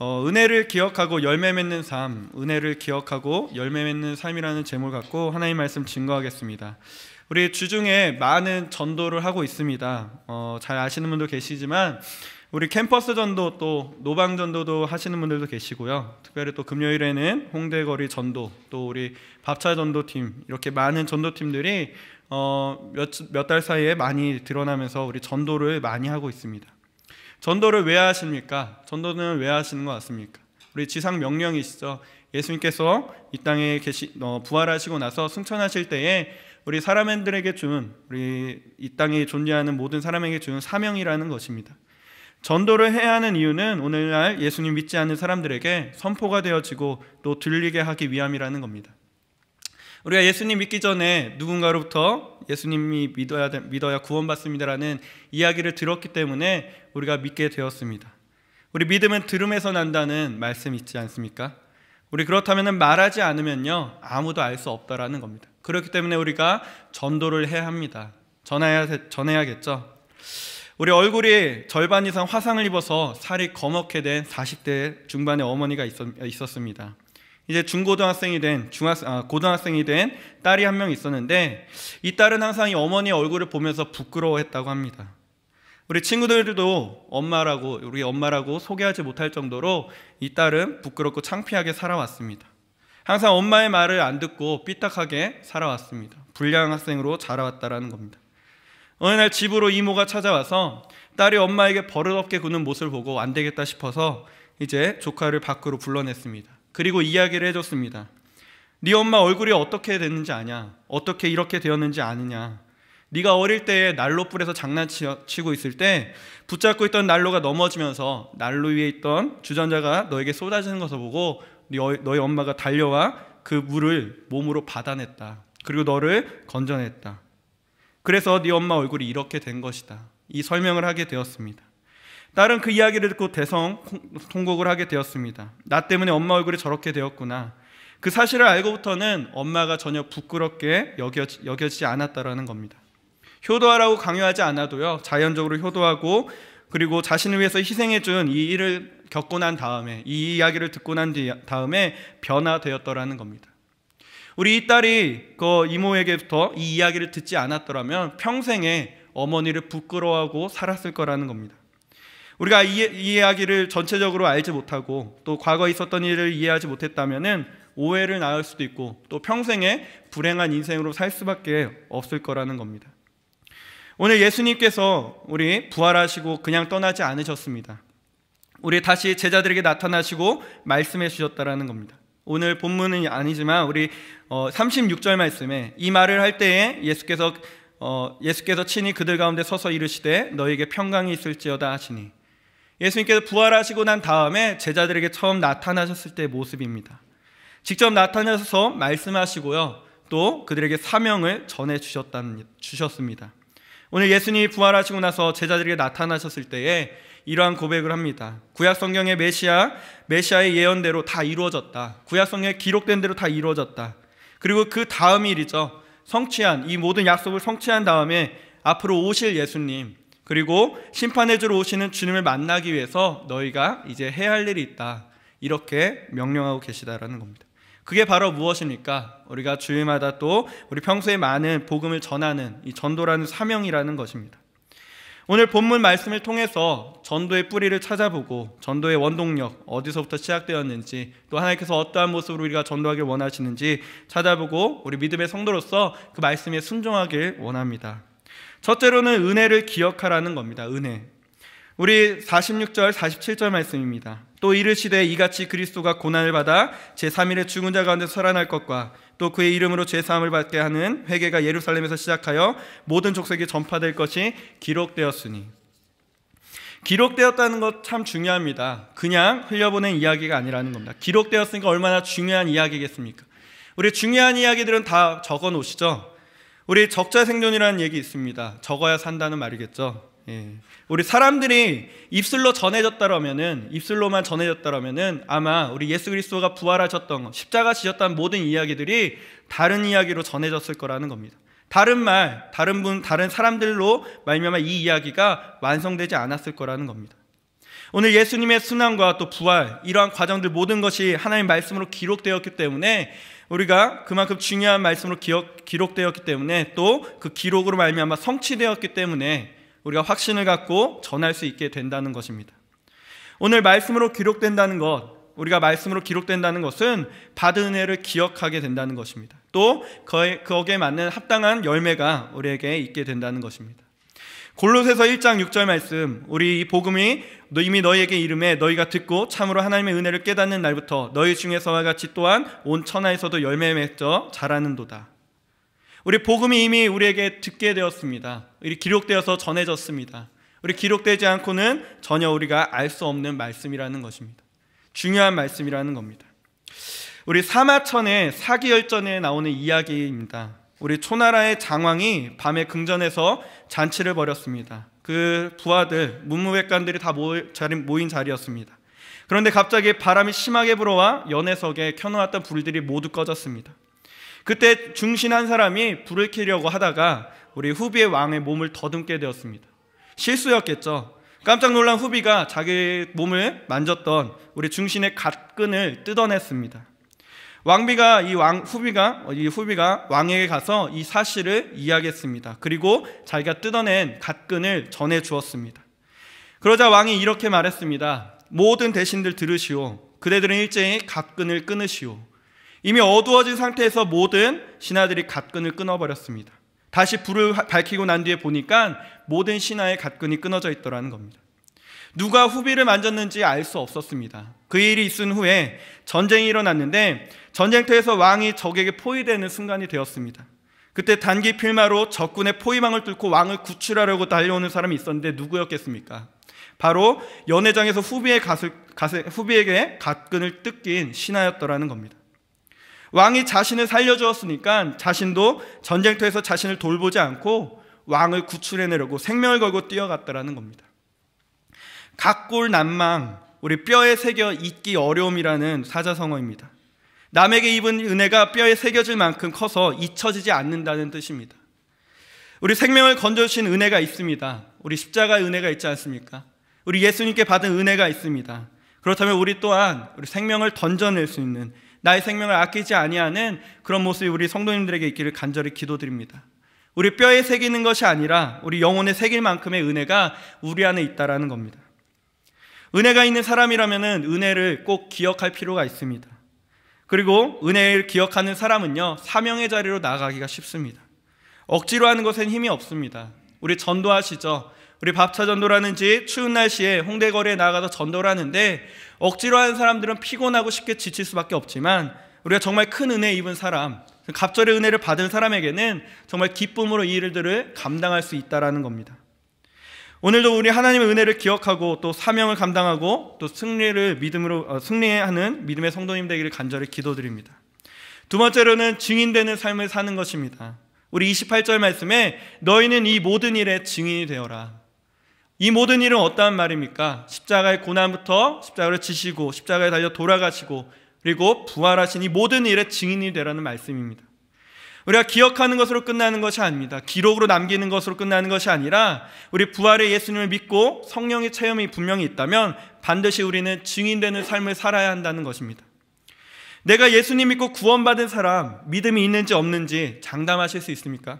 어, 은혜를 기억하고 열매 맺는 삶, 은혜를 기억하고 열매 맺는 삶이라는 제목을 갖고 하나님 말씀 증거하겠습니다. 우리 주중에 많은 전도를 하고 있습니다. 어, 잘 아시는 분도 계시지만 우리 캠퍼스 전도 또 노방 전도도 하시는 분들도 계시고요. 특별히 또 금요일에는 홍대거리 전도 또 우리 밥차 전도팀 이렇게 많은 전도팀들이 어, 몇몇 달 사이에 많이 드러나면서 우리 전도를 많이 하고 있습니다. 전도를 왜 하십니까? 전도는 왜 하시는 것 같습니까? 우리 지상 명령이시죠. 예수님께서 이 땅에 계시 어, 부활하시고 나서 승천하실 때에 우리 사람들에게 준 우리 이 땅에 존재하는 모든 사람에게 준 사명이라는 것입니다. 전도를 해야 하는 이유는 오늘날 예수님 믿지 않는 사람들에게 선포가 되어지고 또 들리게 하기 위함이라는 겁니다. 우리가 예수님 믿기 전에 누군가로부터 예수님이 믿어야 믿어야 구원받습니다라는 이야기를 들었기 때문에 우리가 믿게 되었습니다. 우리 믿음은 들음에서 난다는 말씀 있지 않습니까? 우리 그렇다면 말하지 않으면요 아무도 알 수 없다라는 겁니다. 그렇기 때문에 우리가 전도를 해야 합니다. 전해야 전해야겠죠. 우리 얼굴이 절반 이상 화상을 입어서 살이 검게 된 40대 중반의 어머니가 있었, 있었습니다. 이제 중고등학생이 된 중학 아, 고등학생이 된 딸이 한 명 있었는데 이 딸은 항상 이 어머니의 얼굴을 보면서 부끄러워했다고 합니다. 우리 친구들도 엄마라고 우리 엄마라고 소개하지 못할 정도로 이 딸은 부끄럽고 창피하게 살아왔습니다. 항상 엄마의 말을 안 듣고 삐딱하게 살아왔습니다. 불량 학생으로 자라왔다라는 겁니다. 어느 날 집으로 이모가 찾아와서 딸이 엄마에게 버릇없게 구는 모습을 보고 안 되겠다 싶어서 이제 조카를 밖으로 불러냈습니다. 그리고 이야기를 해줬습니다. 네 엄마 얼굴이 어떻게 됐는지 아냐? 어떻게 이렇게 되었는지 아느냐? 네가 어릴 때 난로 불에서 장난치고 있을 때 붙잡고 있던 난로가 넘어지면서 난로 위에 있던 주전자가 너에게 쏟아지는 것을 보고 네 너희 엄마가 달려와 그 물을 몸으로 받아냈다. 그리고 너를 건져냈다. 그래서 네 엄마 얼굴이 이렇게 된 것이다. 이 설명을 하게 되었습니다. 딸은 그 이야기를 듣고 대성 통곡을 하게 되었습니다. 나 때문에 엄마 얼굴이 저렇게 되었구나. 그 사실을 알고부터는 엄마가 전혀 부끄럽게 여겨, 지지 않았다라는 겁니다. 효도하라고 강요하지 않아도요, 자연적으로 효도하고 그리고 자신을 위해서 희생해준 이 일을 겪고 난 다음에 이 이야기를 듣고 난 다음에 변화되었더라는 겁니다. 우리 이 딸이 그 이모에게부터 이 이야기를 듣지 않았더라면 평생에 어머니를 부끄러워하고 살았을 거라는 겁니다. 우리가 이, 이 이야기를 전체적으로 알지 못하고 또 과거에 있었던 일을 이해하지 못했다면은 오해를 낳을 수도 있고 또 평생에 불행한 인생으로 살 수밖에 없을 거라는 겁니다. 오늘 예수님께서 우리 부활하시고 그냥 떠나지 않으셨습니다. 우리 다시 제자들에게 나타나시고 말씀해 주셨다라는 겁니다. 오늘 본문은 아니지만 우리 36절 어, 말씀에 이 말을 할 때에 예수께서 어, 예수께서 친히 그들 가운데 서서 이르시되 너에게 평강이 있을지어다 하시니 예수님께서 부활하시고 난 다음에 제자들에게 처음 나타나셨을 때의 모습입니다. 직접 나타나셔서 말씀하시고요. 또 그들에게 사명을 전해 주셨습니다. 오늘 예수님이 부활하시고 나서 제자들에게 나타나셨을 때에 이러한 고백을 합니다. 구약 성경의 메시아, 메시아의 예언대로 다 이루어졌다. 구약 성경에 기록된 대로 다 이루어졌다. 그리고 그 다음 일이죠. 성취한 이 모든 약속을 성취한 다음에 앞으로 오실 예수님, 그리고 심판해 주러 오시는 주님을 만나기 위해서 너희가 이제 해야 할 일이 있다. 이렇게 명령하고 계시다라는 겁니다. 그게 바로 무엇입니까? 우리가 주일마다 또 우리 평소에 많은 복음을 전하는 이 전도라는 사명이라는 것입니다. 오늘 본문 말씀을 통해서 전도의 뿌리를 찾아보고 전도의 원동력 어디서부터 시작되었는지 또 하나님께서 어떠한 모습으로 우리가 전도하길 원하시는지 찾아보고 우리 믿음의 성도로서 그 말씀에 순종하길 원합니다. 첫째로는 은혜를 기억하라는 겁니다. 은혜. 우리 46절, 47절 말씀입니다. 또 이르시되 이같이 그리스도가 고난을 받아 제3일에 죽은 자 가운데 살아날 것과 또 그의 이름으로 죄사함을 받게 하는 회개가 예루살렘에서 시작하여 모든 족속에 전파될 것이 기록되었으니 기록되었다는 것 참 중요합니다. 그냥 흘려보낸 이야기가 아니라는 겁니다. 기록되었으니까 얼마나 중요한 이야기겠습니까? 우리 중요한 이야기들은 다 적어 놓으시죠. 우리 적자 생존이라는 얘기 있습니다. 적어야 산다는 말이겠죠. 예. 우리 사람들이 입술로 전해졌다라면은 입술로만 전해졌다라면은 아마 우리 예수 그리스도가 부활하셨던 것, 십자가 지셨다는 모든 이야기들이 다른 이야기로 전해졌을 거라는 겁니다. 다른 말, 다른 분, 다른 사람들로 말미암아 이 이야기가 완성되지 않았을 거라는 겁니다. 오늘 예수님의 순환과 또 부활 이러한 과정들 모든 것이 하나님의 말씀으로 기록되었기 때문에 우리가 그만큼 중요한 말씀으로 기억, 기록되었기 때문에 또 그 기록으로 말미암아 성취되었기 때문에 우리가 확신을 갖고 전할 수 있게 된다는 것입니다. 오늘 말씀으로 기록된다는 것, 우리가 말씀으로 기록된다는 것은 받은 은혜를 기억하게 된다는 것입니다. 또 거기에 맞는 합당한 열매가 우리에게 있게 된다는 것입니다. 골로새서 1장 6절 말씀 우리 이 복음이 이미 너희에게 이름에 너희가 듣고 참으로 하나님의 은혜를 깨닫는 날부터 너희 중에서와 같이 또한 온 천하에서도 열매 맺어 자라는도다. 우리 복음이 이미 우리에게 듣게 되었습니다. 우리 기록되어서 전해졌습니다. 우리 기록되지 않고는 전혀 우리가 알 수 없는 말씀이라는 것입니다. 중요한 말씀이라는 겁니다. 우리 사마천의 사기열전에 나오는 이야기입니다. 우리 초나라의 장왕이 밤에 궁전에서 잔치를 벌였습니다. 그 부하들, 문무백관들이 다 모인 자리였습니다. 그런데 갑자기 바람이 심하게 불어와 연회석에 켜놓았던 불들이 모두 꺼졌습니다. 그때 중신 한 사람이 불을 켜려고 하다가 우리 후비의 왕의 몸을 더듬게 되었습니다. 실수였겠죠. 깜짝 놀란 후비가 자기 몸을 만졌던 우리 중신의 갓끈을 뜯어냈습니다. 왕비가 이왕 후비가 어, 이 후비가 왕에게 가서 이 사실을 이야기했습니다. 그리고 자기가 뜯어낸 갓끈을 전해 주었습니다. 그러자 왕이 이렇게 말했습니다. 모든 대신들 들으시오. 그대들은 일제히 갓끈을 끊으시오. 이미 어두워진 상태에서 모든 신하들이 갓끈을 끊어버렸습니다. 다시 불을 밝히고 난 뒤에 보니까 모든 신하의 갓끈이 끊어져 있더라는 겁니다. 누가 후비를 만졌는지 알 수 없었습니다. 그 일이 있은 후에 전쟁이 일어났는데 전쟁터에서 왕이 적에게 포위되는 순간이 되었습니다. 그때 단기 필마로 적군의 포위망을 뚫고 왕을 구출하려고 달려오는 사람이 있었는데 누구였겠습니까? 바로 연회장에서 후비의 가슬, 가슬, 후비에게 갓끈을 뜯긴 신하였더라는 겁니다. 왕이 자신을 살려주었으니까 자신도 전쟁터에서 자신을 돌보지 않고 왕을 구출해내려고 생명을 걸고 뛰어갔더라는 겁니다. 각골 난망, 우리 뼈에 새겨 잊기 어려움이라는 사자성어입니다. 남에게 입은 은혜가 뼈에 새겨질 만큼 커서 잊혀지지 않는다는 뜻입니다. 우리 생명을 건져주신 은혜가 있습니다. 우리 십자가의 은혜가 있지 않습니까? 우리 예수님께 받은 은혜가 있습니다. 그렇다면 우리 또한 우리 생명을 던져낼 수 있는 나의 생명을 아끼지 아니하는 그런 모습이 우리 성도님들에게 있기를 간절히 기도드립니다. 우리 뼈에 새기는 것이 아니라 우리 영혼에 새길 만큼의 은혜가 우리 안에 있다라는 겁니다. 은혜가 있는 사람이라면은 혜를꼭 기억할 필요가 있습니다. 그리고 은혜를 기억하는 사람은요, 사명의 자리로 나가기가 쉽습니다. 억지로 하는 것엔 힘이 없습니다. 우리 전도하시죠. 우리 밥차 전도라는지 추운 날씨에 홍대 거리에 나가서 전도를 하는데 억지로 하는 사람들은 피곤하고 쉽게 지칠 수밖에 없지만 우리가 정말 큰 은혜 입은 사람, 갑절의 은혜를 받은 사람에게는 정말 기쁨으로 이 일들을 감당할 수 있다라는 겁니다. 오늘도 우리 하나님의 은혜를 기억하고 또 사명을 감당하고 또 승리를 믿음으로 어, 승리하는 믿음의 성도님 되기를 간절히 기도드립니다. 두 번째로는 증인되는 삶을 사는 것입니다. 우리 28절 말씀에 너희는 이 모든 일에 증인이 되어라. 이 모든 일은 어떠한 말입니까? 십자가의 고난부터 십자가를 지시고 십자가에 달려 돌아가시고 그리고 부활하신 이 모든 일에 증인이 되라는 말씀입니다. 우리가 기억하는 것으로 끝나는 것이 아닙니다. 기록으로 남기는 것으로 끝나는 것이 아니라 우리 부활의 예수님을 믿고 성령의 체험이 분명히 있다면 반드시 우리는 증인되는 삶을 살아야 한다는 것입니다. 내가 예수님 믿고 구원받은 사람 믿음이 있는지 없는지 장담하실 수 있습니까?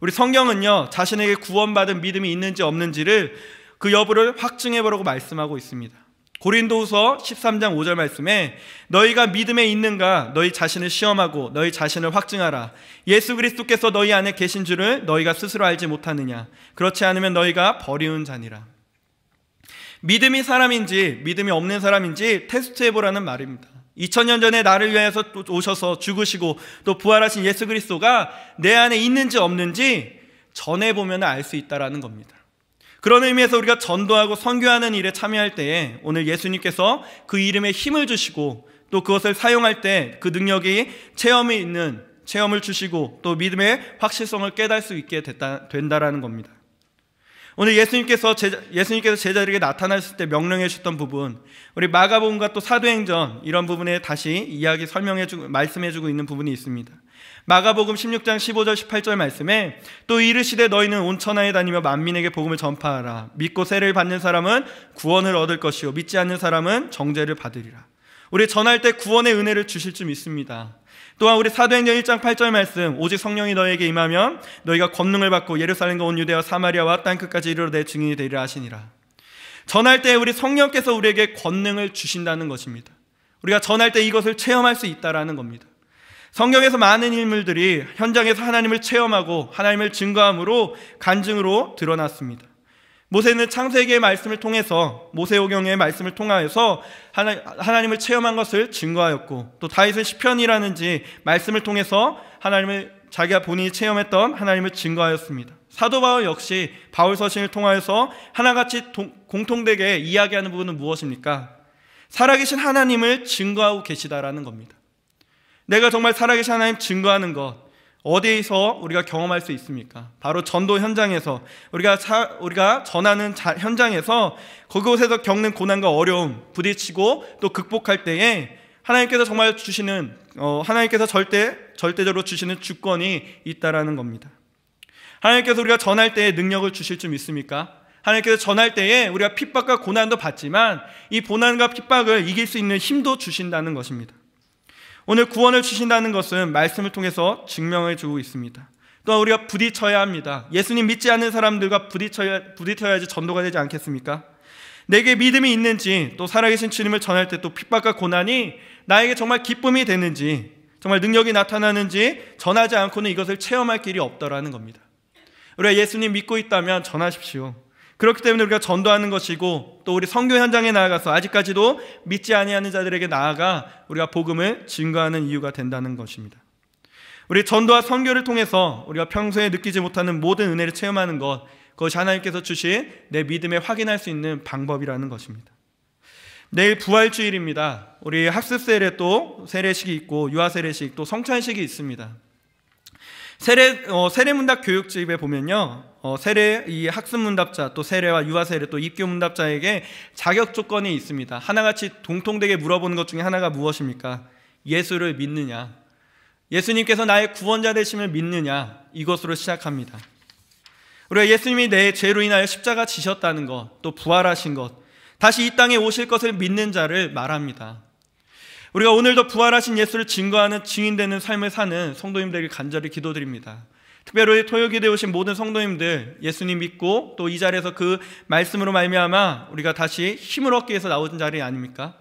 우리 성경은요 자신에게 구원받은 믿음이 있는지 없는지를 그 여부를 확증해 보라고 말씀하고 있습니다. 고린도후서 13장 5절 말씀에 너희가 믿음에 있는가 너희 자신을 시험하고 너희 자신을 확증하라 예수 그리스도께서 너희 안에 계신 줄을 너희가 스스로 알지 못하느냐 그렇지 않으면 너희가 버리운 자니라 믿음이 사람인지 믿음이 없는 사람인지 테스트해 보라는 말입니다. 2000년 전에 나를 위해서 오셔서 죽으시고 또 부활하신 예수 그리스도가 내 안에 있는지 없는지 전해 보면 알 수 있다라는 겁니다. 그런 의미에서 우리가 전도하고 선교하는 일에 참여할 때에 오늘 예수님께서 그 이름에 힘을 주시고 또 그것을 사용할 때 그 능력이 체험이 있는 체험을 주시고 또 믿음의 확실성을 깨달을 수 있게 됐다, 된다라는 겁니다. 오늘 예수님께서 제자, 예수님께서 제자들에게 나타났을때 명령해 주셨던 부분, 우리 마가복음과 또 사도행전 이런 부분에 다시 이야기 설명해 주고 말씀해 주고 있는 부분이 있습니다. 마가복음 16장 15절 18절 말씀에 또 이르시되 너희는 온천하에 다니며 만민에게 복음을 전파하라 믿고 세를 례 받는 사람은 구원을 얻을 것이요 믿지 않는 사람은 정죄를 받으리라 우리 전할 때 구원의 은혜를 주실 줄 믿습니다 또한 우리 사도행전 1장 8절 말씀 오직 성령이 너에게 희 임하면 너희가 권능을 받고 예루살렘과 온 유대와 사마리아와 땅끝까지 이르러 내 증인이 되리라 하시니라 전할 때 우리 성령께서 우리에게 권능을 주신다는 것입니다 우리가 전할 때 이것을 체험할 수 있다라는 겁니다 성경에서 많은 인물들이 현장에서 하나님을 체험하고 하나님을 증거함으로 간증으로 드러났습니다. 모세는 창세기의 말씀을 통해서 모세오경의 말씀을 통하여서 하나, 하나님을 체험한 것을 증거하였고 또 다윗은 시편이라는지 말씀을 통해서 하나님을 자기가 본인이 체험했던 하나님을 증거하였습니다. 사도 바울 역시 바울 서신을 통하여서 하나같이 동, 공통되게 이야기하는 부분은 무엇입니까? 살아계신 하나님을 증거하고 계시다라는 겁니다. 내가 정말 살아계신 하나님 증거하는 것 어디에서 우리가 경험할 수 있습니까? 바로 전도 현장에서 우리가 사, 우리가 전하는 자, 현장에서 그곳에서 겪는 고난과 어려움 부딪히고 또 극복할 때에 하나님께서 정말 주시는 어, 하나님께서 절대 절대적으로 주시는 주권이 있다라는 겁니다. 하나님께서 우리가 전할 때에 능력을 주실 줄 믿습니까? 하나님께서 전할 때에 우리가 핍박과 고난도 받지만 이 고난과 핍박을 이길 수 있는 힘도 주신다는 것입니다. 오늘 구원을 주신다는 것은 말씀을 통해서 증명해 주고 있습니다. 또 우리가 부딪혀야 합니다. 예수님 믿지 않는 사람들과 부딪혀야, 부딪혀야지 전도가 되지 않겠습니까? 내게 믿음이 있는지 또 살아계신 주님을 전할 때 또 핍박과 고난이 나에게 정말 기쁨이 되는지 정말 능력이 나타나는지 전하지 않고는 이것을 체험할 길이 없더라는 겁니다. 우리가 예수님 믿고 있다면 전하십시오. 그렇기 때문에 우리가 전도하는 것이고 또 우리 성교 현장에 나아가서 아직까지도 믿지 아니하는 자들에게 나아가 우리가 복음을 증거하는 이유가 된다는 것입니다. 우리 전도와 선교를 통해서 우리가 평소에 느끼지 못하는 모든 은혜를 체험하는 것 그것이 하나님께서 주신 내 믿음에 확인할 수 있는 방법이라는 것입니다. 내일 부활주일입니다. 우리 학습 세례 또 세례식이 있고 유아 세례식 또 성찬식이 있습니다. 세례 어, 세례문답 교육집에 보면요. 어, 세례 이 학습문답자 또 세례와 유아세례 또 입교문답자에게 자격 조건이 있습니다. 하나같이 동통되게 물어보는 것 중에 하나가 무엇입니까? 예수를 믿느냐? 예수님께서 나의 구원자 되심을 믿느냐? 이것으로 시작합니다. 우리가 예수님이 내 죄로 인하여 십자가 지셨다는 것, 또 부활하신 것, 다시 이 땅에 오실 것을 믿는 자를 말합니다. 우리가 오늘도 부활하신 예수를 증거하는 증인되는 삶을 사는 성도님들에게 간절히 기도드립니다. 특별히 토요기도 오신 모든 성도님들 예수님 믿고 또 이 자리에서 그 말씀으로 말미암아 우리가 다시 힘을 얻기 위해서 나오는 자리 아닙니까?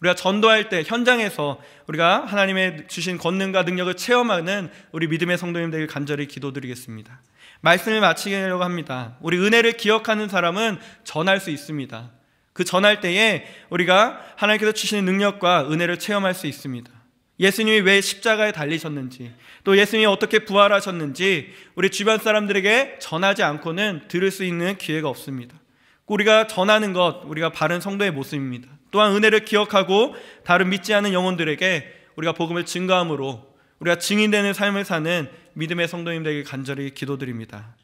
우리가 전도할 때 현장에서 우리가 하나님의 주신 권능과 능력을 체험하는 우리 믿음의 성도님들에게 간절히 기도드리겠습니다. 말씀을 마치려고 합니다. 우리 은혜를 기억하는 사람은 전할 수 있습니다. 그 전할 때에 우리가 하나님께서 주시는 능력과 은혜를 체험할 수 있습니다. 예수님이 왜 십자가에 달리셨는지, 또 예수님이 어떻게 부활하셨는지 우리 주변 사람들에게 전하지 않고는 들을 수 있는 기회가 없습니다. 우리가 전하는 것, 우리가 바른 성도의 모습입니다. 또한 은혜를 기억하고 다른 믿지 않은 영혼들에게 우리가 복음을 증거함으로 우리가 증인되는 삶을 사는 믿음의 성도님들에게 간절히 기도드립니다.